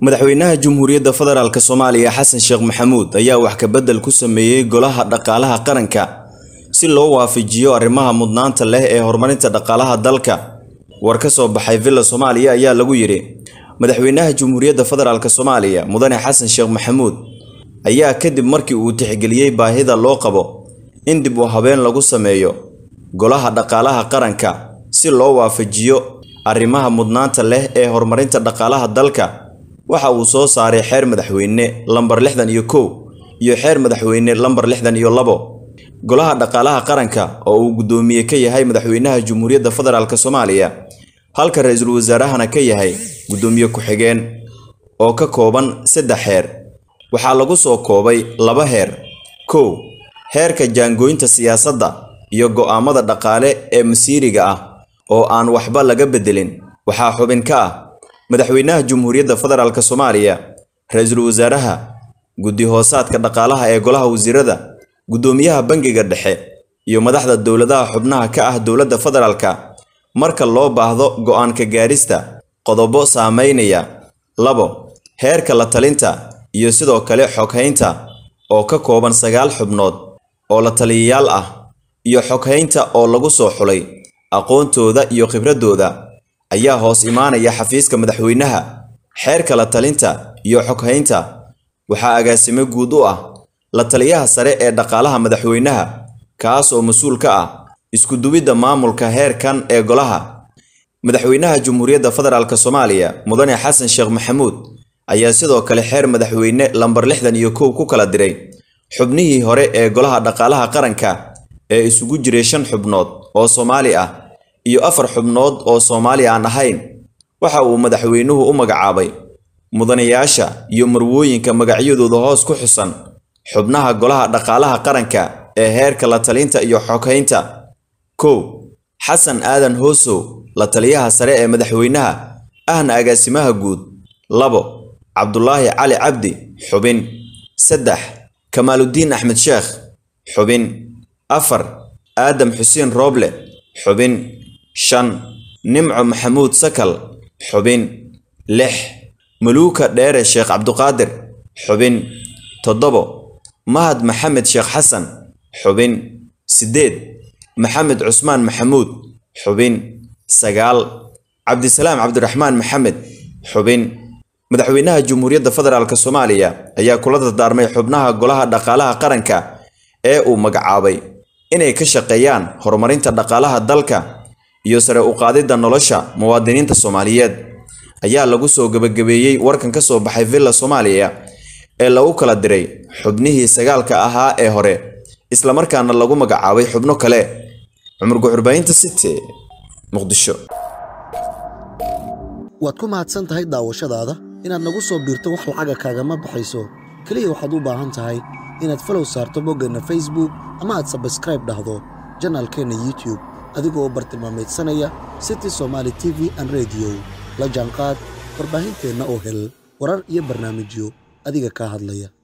madaxweynaha jamhuuriyadda federaalk soomaaliya xasan sheekh maxamuud ayaa wax kabedel ku sameeyey golaha dhaqaalaha qaranka si loo waafajiyo arrimaha mudnaanta leh ee horumarinta dhaqaalaha dalka war ka soo baxay villa soomaaliya ayaa lagu yidhi madaxweynaha jumhuuriyadda federaalk soomaaliya mudane xasan sheekh maxamuud ayaa kadib markii uu tixgeliyey baahida loo qabo in dib u habeen lagu sameeyo golaha dhaqaalaha qaranka si loo waafajiyo arrimaha mudnaanta leh ee horumarinta dhaqaalaha dalka waxa uu soo saaray xeer madaxweyne lambar lixdan iyo kow iyo xeer madaxweyne lambar lixdan iyo labo golaha dhaqaalaha qaranka oo uu guddoomiye ka yahay madaxweynaha jumhuuriyadda federaalk soomaaliya halka ra-iisul wasaarahana ka yahay guddoomiye ku-xigeen oo ka kooban saddex heer waxaa lagu soo koobay laba heer kow heerka jaangooynta siyaasadda iyo go'aammada dhaqaale ee masiiriga ah oo aan waxba laga beddelin waxaa xubin ka ah madaxweynaha jumhuuriyadda federaalk soomaaliya ra-iisul wasaaraha guddi hoosaadka dhaqaalaha ee golaha wasiirada guddoomiyaha bangiga dhexe iyo madaxda dowladaha xubnaha ka ah dowladda federaalka marka loo baahdo go'aanka gaarista qodobo saameynaya labo heerka la talinta iyo sidoo kale xoghaynta oo ka kooban sagaal xubnood oo la taliyayaal ah iyo xoghaynta oo lagu soo xulay aqoontooda iyo khibraddooda ayaa hoos imaanaya xafiiska madaxweynaha xeerka la talinta iyo xoghaynta waxaa agaasimo guud u ah la taliyaha sare ee dhaqaalaha madaxweynaha kaas oo mas-uul ka ah iskuduwidda maamulka heerkan ee golaha madaxweynaha jumhuuriyadda federaalk soomaaliya mudane xasan sheekh maxamuud ayaa sidoo kale xeer madaxweyne lambar lixdan iyo kow ku kala diray xubnihii hore ee golaha dhaqaalaha qaranka ee isugu jiray shan xubnood oo soomaali ah iyo afar xubnood oo soomaali aan ahayn waxa uu madaxweynuhu u magacaabay mudanayaasha iyo marwooyinka magacyadooda hoos ku xusan xubnaha golaha dhaqaalaha qaranka ee heerka la talinta iyo xogaynta kow xasan aadan hoosow la taliyaha sare ee madaxweynaha ahna agaasimaha guud labo cabdulaahi cali cabdi xubin saddex kamaaluddiin axmed sheekh xubin afar aadam xuseen rooble xubin shan nimco maxamuud sakal xubin lix muluuka dheere sheekh cabduqaadir xubin toddobo mahad maxamed sheekh xasan xubin siddeed maxamed cusmaan maxamuud xubin sagaal cabdisalaam cabdiraxmaan maxamed xubin madaxweynaha jamhuuriyadda federaalk soomaaliya ayaa kula dardaarmay xubnaha golaha dhaqaalaha qaranka ee uu magacaabay inay ka shaqeeyaan horumarinta dhaqaalaha dalka iyo sare u qaadidda nolosha muwaadiniinta soomaaliyeed ayaa lagu soo gebagabeeyey warkan ka soo baxay villa soomaaliya ee lagu kala diray xubnihii sagaalka ahaa ee hore islamarkaana lagu magacaabay xubno kale cumar city muqdisho waad ku mahadsan tahay daawashadaada inaad nagu soo biirto wax lacaga kaagama baxayso keliya waxaad u baahan tahay inaad falow saarto boggeenna facebook ama aad sabskraib dhahdo janaalkeenna youtube adigoo bartilmaamaydsanaya city somaali t v an rediyo la jaanqaad warbaahinteenna oo hel warar iyo barnaamijyo adiga kaa hadlaya